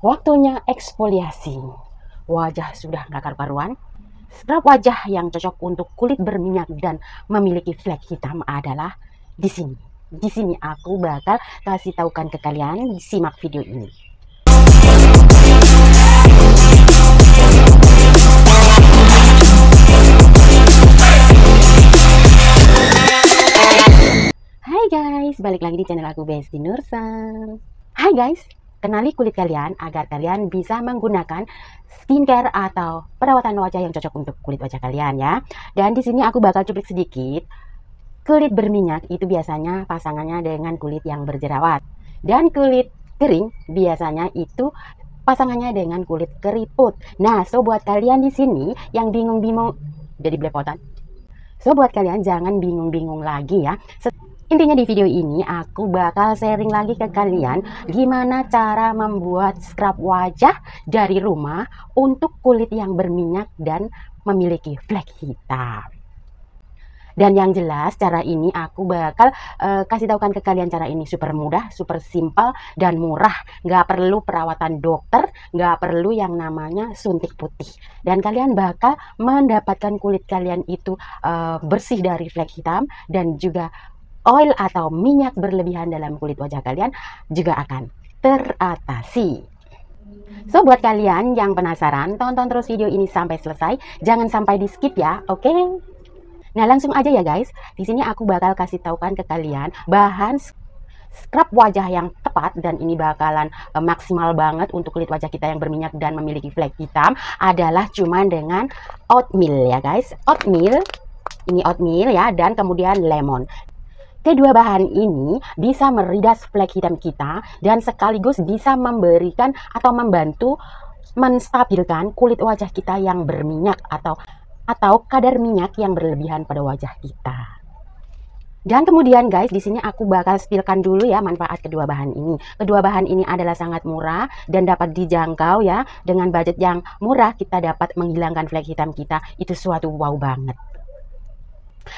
Waktunya eksfoliasi. Wajah sudah nggak karu-karuan? Scrub wajah yang cocok untuk kulit berminyak dan memiliki flek hitam adalah di sini. Di sini aku bakal kasih tahukan ke kalian, simak video ini. Hai guys, balik lagi di channel aku Besti Nursan. Hai guys, Kenali kulit kalian agar kalian bisa menggunakan skincare atau perawatan wajah yang cocok untuk kulit wajah kalian ya. Dan di sini aku bakal cuplik sedikit. Kulit berminyak itu biasanya pasangannya dengan kulit yang berjerawat. Dan kulit kering biasanya itu pasangannya dengan kulit keriput. Nah, so buat kalian di sini yang bingung-bingung jadi belepotan. So buat kalian jangan bingung-bingung lagi ya. Intinya di video ini aku bakal sharing lagi ke kalian gimana cara membuat scrub wajah dari rumah untuk kulit yang berminyak dan memiliki flek hitam. Dan yang jelas cara ini aku bakal uh, kasih kan ke kalian cara ini super mudah, super simple dan murah. Nggak perlu perawatan dokter, nggak perlu yang namanya suntik putih. Dan kalian bakal mendapatkan kulit kalian itu uh, bersih dari flek hitam dan juga oil atau minyak berlebihan dalam kulit wajah kalian juga akan teratasi. So, buat kalian yang penasaran, tonton terus video ini sampai selesai. Jangan sampai di skip ya, oke? Okay? Nah, langsung aja ya guys. Di sini aku bakal kasih kan ke kalian bahan scrub wajah yang tepat dan ini bakalan uh, maksimal banget untuk kulit wajah kita yang berminyak dan memiliki flek hitam adalah cuman dengan oatmeal ya guys oatmeal ini oatmeal ya dan kemudian lemon Kedua bahan ini bisa meridas flek hitam kita dan sekaligus bisa memberikan atau membantu menstabilkan kulit wajah kita yang berminyak atau atau kadar minyak yang berlebihan pada wajah kita. Dan kemudian guys, di sini aku bakal spilkan dulu ya manfaat kedua bahan ini. Kedua bahan ini adalah sangat murah dan dapat dijangkau ya. Dengan budget yang murah kita dapat menghilangkan flek hitam kita. Itu suatu wow banget.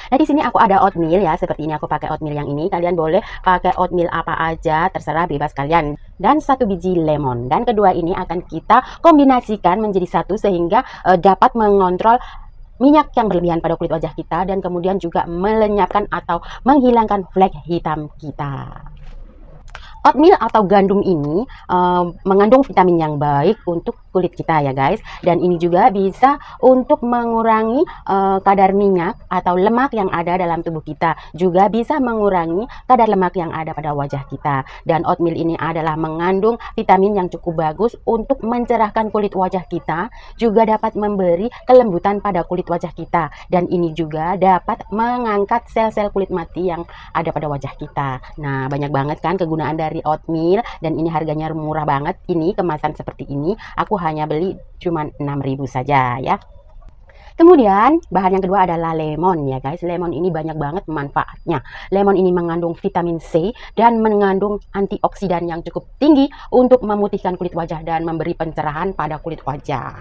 Nah, di sini aku ada oatmeal ya, seperti ini aku pakai oatmeal yang ini. Kalian boleh pakai oatmeal apa aja, terserah bebas kalian. Dan satu biji lemon. Dan kedua ini akan kita kombinasikan menjadi satu sehingga uh, dapat mengontrol minyak yang berlebihan pada kulit wajah kita dan kemudian juga melenyapkan atau menghilangkan flek hitam kita oatmeal atau gandum ini uh, mengandung vitamin yang baik untuk kulit kita ya guys dan ini juga bisa untuk mengurangi uh, kadar minyak atau lemak yang ada dalam tubuh kita juga bisa mengurangi kadar lemak yang ada pada wajah kita dan oatmeal ini adalah mengandung vitamin yang cukup bagus untuk mencerahkan kulit wajah kita juga dapat memberi kelembutan pada kulit wajah kita dan ini juga dapat mengangkat sel-sel kulit mati yang ada pada wajah kita nah banyak banget kan kegunaan dari dari oatmeal dan ini harganya murah banget ini kemasan seperti ini aku hanya beli cuma 6000 saja ya Kemudian bahan yang kedua adalah lemon ya guys. Lemon ini banyak banget manfaatnya. Lemon ini mengandung vitamin C dan mengandung antioksidan yang cukup tinggi untuk memutihkan kulit wajah dan memberi pencerahan pada kulit wajah.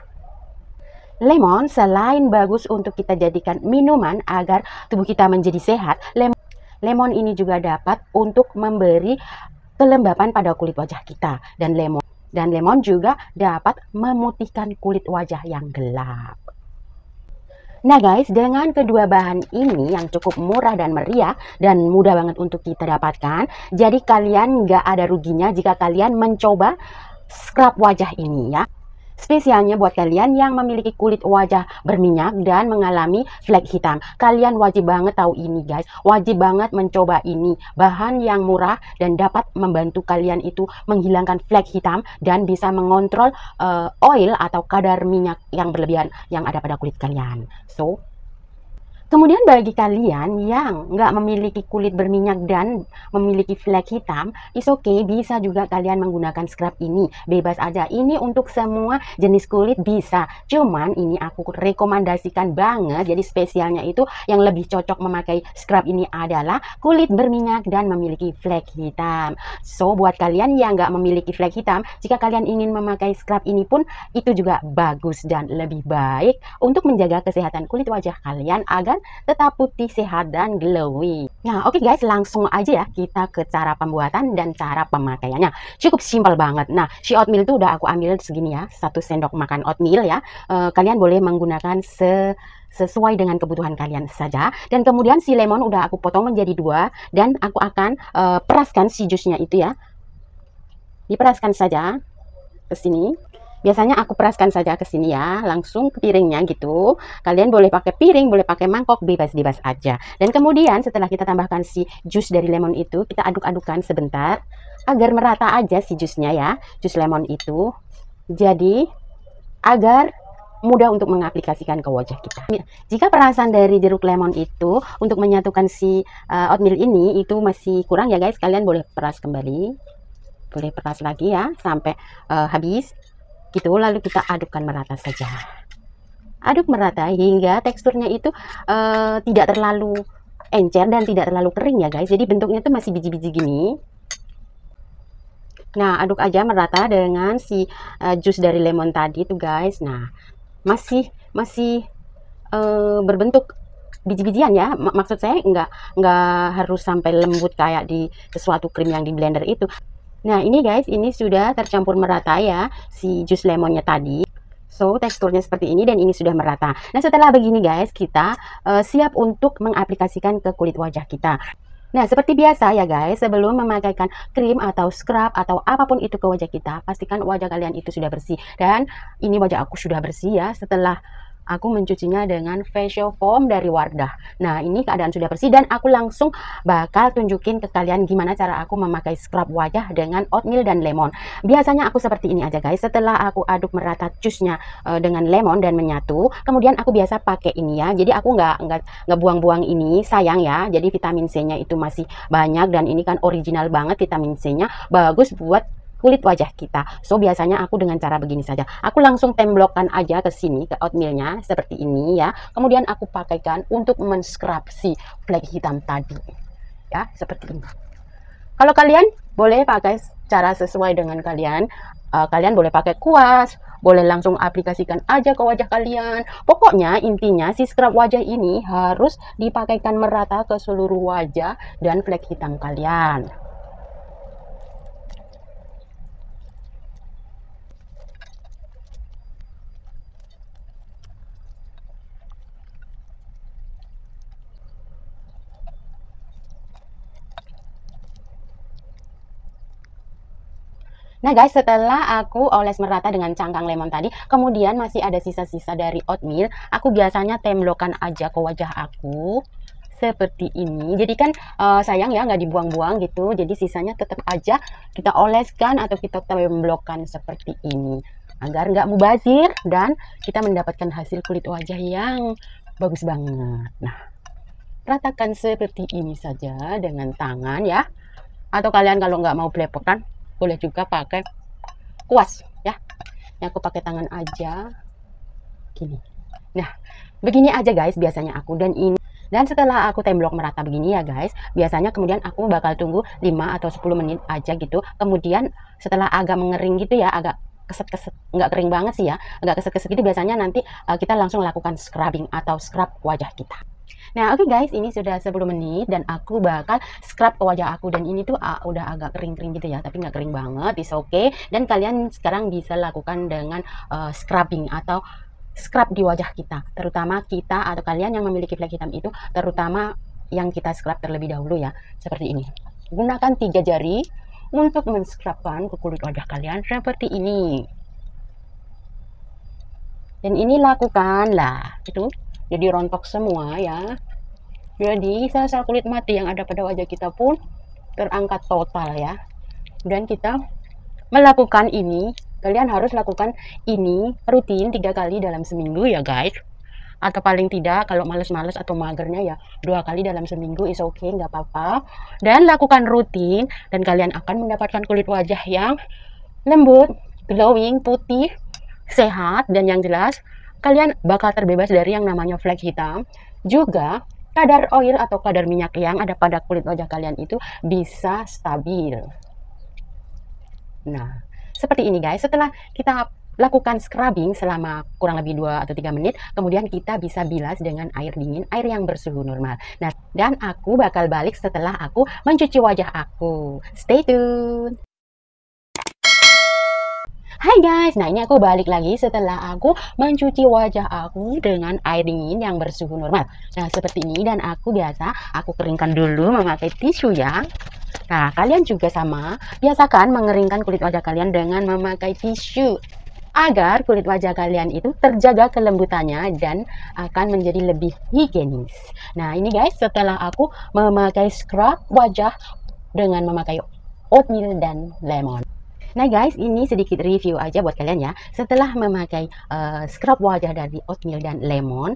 Lemon selain bagus untuk kita jadikan minuman agar tubuh kita menjadi sehat, Lemon ini juga dapat untuk memberi kelembapan pada kulit wajah kita dan lemon dan lemon juga dapat memutihkan kulit wajah yang gelap. Nah guys, dengan kedua bahan ini yang cukup murah dan meriah dan mudah banget untuk kita dapatkan, jadi kalian nggak ada ruginya jika kalian mencoba scrub wajah ini ya. Spesialnya buat kalian yang memiliki kulit wajah berminyak dan mengalami flek hitam. Kalian wajib banget tahu ini guys. Wajib banget mencoba ini. Bahan yang murah dan dapat membantu kalian itu menghilangkan flek hitam dan bisa mengontrol uh, oil atau kadar minyak yang berlebihan yang ada pada kulit kalian. So, Kemudian bagi kalian yang nggak memiliki kulit berminyak dan memiliki flek hitam, is okay, bisa juga kalian menggunakan scrub ini. Bebas aja, ini untuk semua jenis kulit bisa. Cuman ini aku rekomendasikan banget, jadi spesialnya itu yang lebih cocok memakai scrub ini adalah kulit berminyak dan memiliki flek hitam. So, buat kalian yang nggak memiliki flek hitam, jika kalian ingin memakai scrub ini pun, itu juga bagus dan lebih baik untuk menjaga kesehatan kulit wajah kalian agar tetap putih, sehat, dan glowy. Nah, oke okay guys, langsung aja ya kita ke cara pembuatan dan cara pemakaiannya. Cukup simpel banget. Nah, si oatmeal itu udah aku ambil segini ya, satu sendok makan oatmeal ya. E, kalian boleh menggunakan se sesuai dengan kebutuhan kalian saja dan kemudian si lemon udah aku potong menjadi dua dan aku akan e, peraskan si jusnya itu ya diperaskan saja ke sini biasanya aku peraskan saja ke sini ya langsung ke piringnya gitu kalian boleh pakai piring boleh pakai mangkok bebas-bebas aja dan kemudian setelah kita tambahkan si jus dari lemon itu kita aduk-adukan sebentar agar merata aja si jusnya ya jus lemon itu jadi agar mudah untuk mengaplikasikan ke wajah kita. Jika perasaan dari jeruk lemon itu untuk menyatukan si uh, oatmeal ini itu masih kurang ya guys, kalian boleh peras kembali. Boleh peras lagi ya sampai uh, habis gitu lalu kita adukkan merata saja aduk merata hingga teksturnya itu uh, tidak terlalu encer dan tidak terlalu kering ya guys jadi bentuknya itu masih biji-biji gini nah aduk aja merata dengan si uh, jus dari lemon tadi tuh guys nah masih masih uh, berbentuk biji-bijian ya M maksud saya nggak nggak harus sampai lembut kayak di sesuatu krim yang di blender itu Nah, ini guys, ini sudah tercampur merata ya si jus lemonnya tadi. So, teksturnya seperti ini dan ini sudah merata. Nah, setelah begini guys, kita uh, siap untuk mengaplikasikan ke kulit wajah kita. Nah, seperti biasa ya guys, sebelum memakaikan krim atau scrub atau apapun itu ke wajah kita, pastikan wajah kalian itu sudah bersih. Dan ini wajah aku sudah bersih ya setelah aku mencucinya dengan facial foam dari Wardah. Nah, ini keadaan sudah bersih dan aku langsung bakal tunjukin ke kalian gimana cara aku memakai scrub wajah dengan oatmeal dan lemon. Biasanya aku seperti ini aja guys. Setelah aku aduk merata jusnya uh, dengan lemon dan menyatu, kemudian aku biasa pakai ini ya. Jadi aku nggak nggak nggak buang-buang ini, sayang ya. Jadi vitamin C-nya itu masih banyak dan ini kan original banget vitamin C-nya. Bagus buat kulit wajah kita. So biasanya aku dengan cara begini saja. Aku langsung temblokkan aja ke sini ke oatmealnya seperti ini ya. Kemudian aku pakaikan untuk menscrub si flek hitam tadi. Ya, seperti ini. Kalau kalian boleh pakai cara sesuai dengan kalian. Uh, kalian boleh pakai kuas, boleh langsung aplikasikan aja ke wajah kalian. Pokoknya intinya si scrub wajah ini harus dipakaikan merata ke seluruh wajah dan flek hitam kalian. Nah guys, setelah aku oles merata dengan cangkang lemon tadi, kemudian masih ada sisa-sisa dari oatmeal, aku biasanya temblokan aja ke wajah aku seperti ini. Jadi kan uh, sayang ya nggak dibuang-buang gitu. Jadi sisanya tetap aja kita oleskan atau kita temblokan seperti ini agar nggak mubazir dan kita mendapatkan hasil kulit wajah yang bagus banget. Nah, ratakan seperti ini saja dengan tangan ya. Atau kalian kalau nggak mau belepotan boleh juga pakai kuas ya ini aku pakai tangan aja gini nah begini aja guys biasanya aku dan ini dan setelah aku temblok merata begini ya guys, biasanya kemudian aku bakal tunggu 5 atau 10 menit aja gitu. Kemudian setelah agak mengering gitu ya, agak keset-keset, nggak kering banget sih ya, agak keset-keset gitu biasanya nanti uh, kita langsung lakukan scrubbing atau scrub wajah kita. Nah, oke okay guys, ini sudah 10 menit dan aku bakal scrub wajah aku dan ini tuh uh, udah agak kering-kering gitu ya, tapi nggak kering banget, is oke. Okay. Dan kalian sekarang bisa lakukan dengan uh, scrubbing atau scrub di wajah kita, terutama kita atau kalian yang memiliki flek hitam itu, terutama yang kita scrub terlebih dahulu ya, seperti ini. Gunakan tiga jari untuk menscrubkan ke kulit wajah kalian seperti ini. Dan ini lakukanlah, itu jadi rontok semua ya jadi sel-sel kulit mati yang ada pada wajah kita pun terangkat total ya dan kita melakukan ini kalian harus lakukan ini rutin tiga kali dalam seminggu ya guys atau paling tidak kalau males-males atau magernya ya dua kali dalam seminggu is okay nggak apa-apa dan lakukan rutin dan kalian akan mendapatkan kulit wajah yang lembut glowing putih sehat dan yang jelas kalian bakal terbebas dari yang namanya flek hitam. Juga kadar oil atau kadar minyak yang ada pada kulit wajah kalian itu bisa stabil. Nah, seperti ini guys. Setelah kita lakukan scrubbing selama kurang lebih 2 atau 3 menit, kemudian kita bisa bilas dengan air dingin, air yang bersuhu normal. Nah, dan aku bakal balik setelah aku mencuci wajah aku. Stay tuned. Hai guys, nah ini aku balik lagi setelah aku mencuci wajah aku dengan air dingin yang bersuhu normal. Nah seperti ini dan aku biasa aku keringkan dulu memakai tisu ya. Nah kalian juga sama, biasakan mengeringkan kulit wajah kalian dengan memakai tisu agar kulit wajah kalian itu terjaga kelembutannya dan akan menjadi lebih higienis. Nah ini guys setelah aku memakai scrub wajah dengan memakai oatmeal dan lemon. Nah guys, ini sedikit review aja buat kalian ya. Setelah memakai uh, scrub wajah dari oatmeal dan lemon,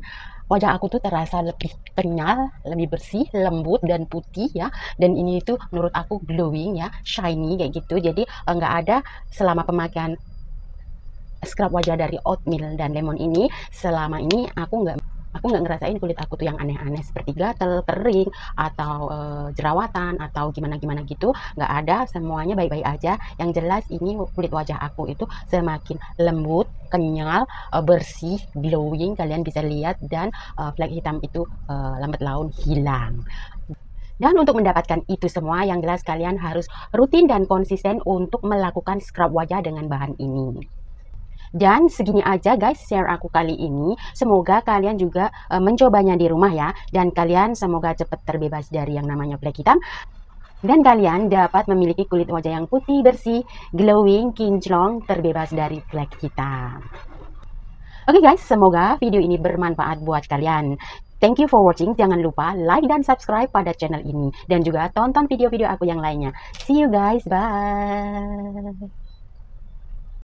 wajah aku tuh terasa lebih kenyal, lebih bersih, lembut dan putih ya. Dan ini itu menurut aku glowing ya, shiny kayak gitu. Jadi eh, nggak uh, ada selama pemakaian scrub wajah dari oatmeal dan lemon ini selama ini aku nggak aku nggak ngerasain kulit aku tuh yang aneh-aneh seperti gatel, kering, atau e, jerawatan atau gimana-gimana gitu. Nggak ada, semuanya baik-baik aja. Yang jelas ini kulit wajah aku itu semakin lembut, kenyal, e, bersih, glowing. Kalian bisa lihat dan e, eh, flek hitam itu e, lambat laun hilang. Dan untuk mendapatkan itu semua, yang jelas kalian harus rutin dan konsisten untuk melakukan scrub wajah dengan bahan ini. Dan segini aja guys share aku kali ini. Semoga kalian juga uh, mencobanya di rumah ya. Dan kalian semoga cepat terbebas dari yang namanya flek hitam dan kalian dapat memiliki kulit wajah yang putih, bersih, glowing, kinclong, terbebas dari flek hitam. Oke okay guys, semoga video ini bermanfaat buat kalian. Thank you for watching. Jangan lupa like dan subscribe pada channel ini. Dan juga tonton video-video aku yang lainnya. See you guys. Bye.